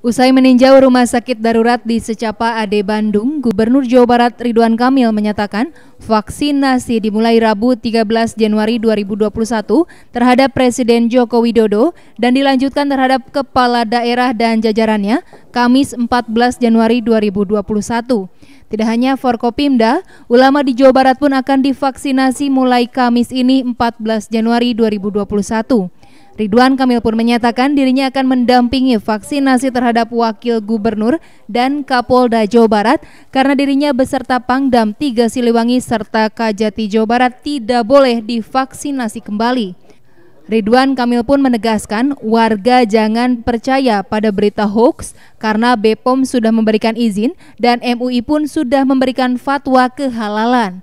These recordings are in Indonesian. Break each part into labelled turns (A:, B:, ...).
A: Usai meninjau rumah sakit darurat di Secapa Ade Bandung, Gubernur Jawa Barat Ridwan Kamil menyatakan vaksinasi dimulai Rabu 13 Januari 2021 terhadap Presiden Joko Widodo dan dilanjutkan terhadap kepala daerah dan jajarannya Kamis 14 Januari 2021. Tidak hanya Forkopimda, ulama di Jawa Barat pun akan divaksinasi mulai Kamis ini 14 Januari 2021. Ridwan Kamil pun menyatakan dirinya akan mendampingi vaksinasi terhadap Wakil Gubernur dan Kapolda Jawa Barat karena dirinya beserta Pangdam Tiga Siliwangi serta Kajati Jawa Barat tidak boleh divaksinasi kembali. Ridwan Kamil pun menegaskan warga jangan percaya pada berita hoax karena Bepom sudah memberikan izin dan MUI pun sudah memberikan fatwa kehalalan.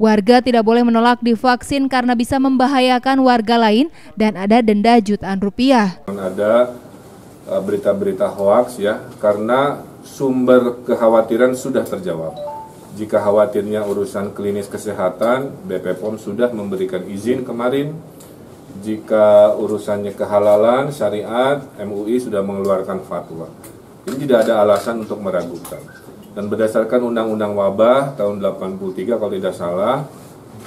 A: Warga tidak boleh menolak divaksin karena bisa membahayakan warga lain dan ada denda jutaan rupiah.
B: Ada e, berita-berita hoaks ya, karena sumber kekhawatiran sudah terjawab. Jika khawatirnya urusan klinis kesehatan, BP sudah memberikan izin kemarin. Jika urusannya kehalalan, syariat, MUI sudah mengeluarkan fatwa. Ini tidak ada alasan untuk meragukan. Dan berdasarkan Undang-Undang Wabah tahun 83 kalau tidak salah,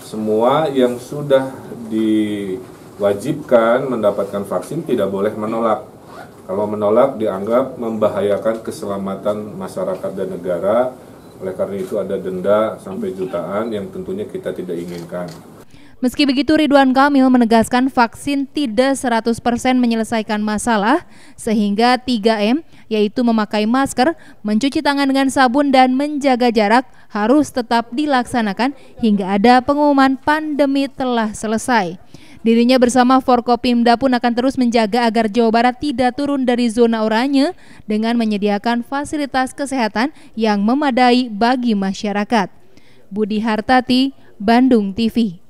B: semua yang sudah diwajibkan mendapatkan vaksin tidak boleh menolak. Kalau menolak dianggap membahayakan keselamatan masyarakat dan negara. Oleh karena itu ada denda sampai jutaan yang tentunya kita tidak inginkan.
A: Meski begitu Ridwan Kamil menegaskan vaksin tidak 100% menyelesaikan masalah sehingga 3M yaitu memakai masker, mencuci tangan dengan sabun dan menjaga jarak harus tetap dilaksanakan hingga ada pengumuman pandemi telah selesai. Dirinya bersama Forkopimda pun akan terus menjaga agar Jawa Barat tidak turun dari zona oranye dengan menyediakan fasilitas kesehatan yang memadai bagi masyarakat. Budi Hartati, Bandung TV.